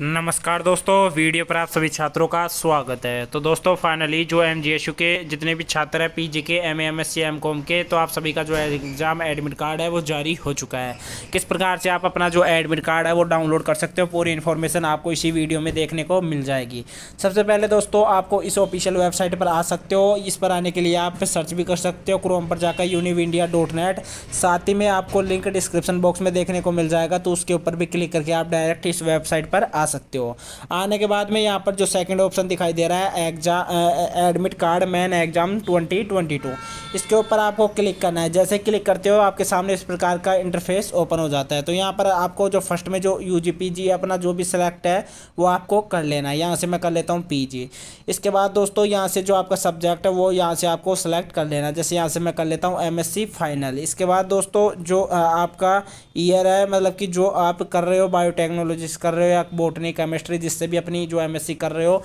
नमस्कार दोस्तों वीडियो पर आप सभी छात्रों का स्वागत है तो दोस्तों फाइनली जो एम के जितने भी छात्र हैं जी के M M S C M com के तो आप सभी का जो एग्ज़ाम एडमिट कार्ड है वो जारी हो चुका है किस प्रकार से आप अपना जो एडमिट कार्ड है वो डाउनलोड कर सकते हो पूरी इन्फॉर्मेशन आपको इसी वीडियो में देखने को मिल जाएगी सबसे पहले दोस्तों आपको इस ऑफिशियल वेबसाइट पर आ सकते हो इस पर आने के लिए आप सर्च भी कर सकते हो क्रोम पर जाकर यूनिव इंडिया नेट साथ ही में आपको लिंक डिस्क्रिप्शन बॉक्स में देखने को मिल जाएगा तो उसके ऊपर भी क्लिक करके आप डायरेक्ट इस वेबसाइट पर आ सकते हो आने के बाद में यहाँ पर जो सेकंड ऑप्शन दिखाई दे रहा है exam admit card main exam 2022 इसके ऊपर आपको क्लिक करना है जैसे क्लिक करते हो आपके सामने इस प्रकार का इंटरफेस ओपन हो जाता है तो यहाँ पर आपको जो फर्स्ट में जो यू जी अपना जो भी सिलेक्ट है वो आपको कर लेना है यहाँ से मैं कर लेता हूँ पी इसके बाद दोस्तों यहाँ से जो आपका सब्जेक्ट है वो यहाँ से आपको सेलेक्ट कर लेना जैसे यहाँ से मैं कर लेता हूँ एम फाइनल इसके बाद दोस्तों जो आपका ईयर है मतलब कि जो आप कर रहे हो बायोटेक्नोलॉजी कर रहे हो या बोट बोटनी केमिस्ट्री जिससे भी अपनी जो एम कर रहे हो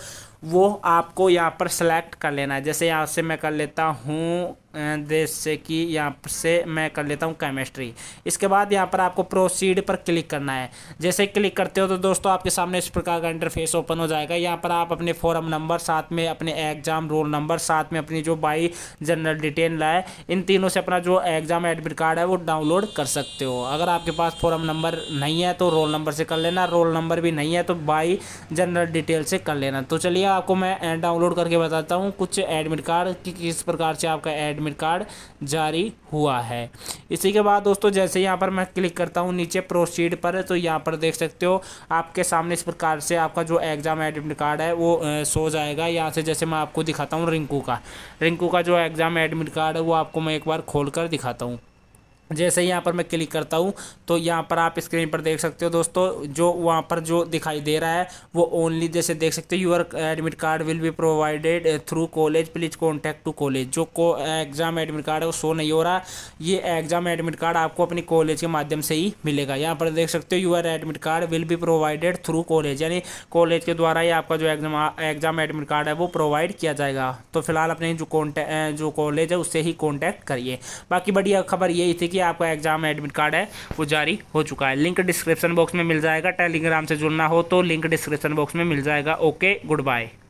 वो आपको यहाँ पर सेलेक्ट कर लेना है जैसे यहाँ से मैं कर लेता हूँ जैसे कि यहाँ से मैं कर लेता हूँ केमिस्ट्री इसके बाद यहाँ पर आपको प्रोसीड पर क्लिक करना है जैसे क्लिक करते हो तो दोस्तों आपके सामने इस प्रकार का इंटरफेस ओपन हो जाएगा यहाँ पर आप अपने फॉर्म नंबर साथ में अपने एग्ज़ाम रोल नंबर साथ में अपनी जो बाई जनरल डिटेल लाए इन तीनों से अपना जो एग्ज़ाम एडमिट कार्ड है वो डाउनलोड कर सकते हो अगर आपके पास फॉर्म नंबर नहीं है तो रोल नंबर से कर लेना रोल नंबर भी नहीं है तो बाई जनरल डिटेल से कर लेना तो चलिए आपको मैं डाउनलोड करके बताता हूँ कुछ एडमिट कार्ड कि किस प्रकार से आपका एडमिट एडमिट कार्ड जारी हुआ है इसी के बाद दोस्तों जैसे यहाँ पर मैं क्लिक करता हूँ नीचे प्रोसीड पर तो यहाँ पर देख सकते हो आपके सामने इस प्रकार से आपका जो एग्ज़ाम एडमिट कार्ड है वो सो जाएगा यहाँ से जैसे मैं आपको दिखाता हूँ रिंकू का रिंकू का जो एग्ज़ाम एडमिट कार्ड है वो आपको मैं एक बार खोल कर दिखाता हूँ जैसे ही यहाँ पर मैं क्लिक करता हूँ तो यहाँ पर आप स्क्रीन पर देख सकते हो दोस्तों जो वहाँ पर जो दिखाई दे रहा है वो ओनली जैसे देख सकते हो your admit card will be provided through college please contact to college जो को एग्ज़ाम एडमिट कार्ड है वो शो नहीं हो रहा ये एग्ज़ाम एडमिट कार्ड आपको अपनी कॉलेज के माध्यम से ही मिलेगा यहाँ पर देख सकते हो your admit card will be provided through college यानी कॉलेज के द्वारा ही आपका जो एग्जाम एग्ज़ाम एडमिट कार्ड है वो प्रोवाइड किया जाएगा तो फिलहाल अपने जो कॉन्टैक्ट जो कॉलेज है उससे ही कॉन्टैक्ट करिए बाकी बढ़िया खबर यही थी कि आपका एग्जाम एडमिट कार्ड है वो जारी हो चुका है लिंक डिस्क्रिप्शन बॉक्स में मिल जाएगा टेलीग्राम से जुड़ना हो तो लिंक डिस्क्रिप्शन बॉक्स में मिल जाएगा ओके गुड बाय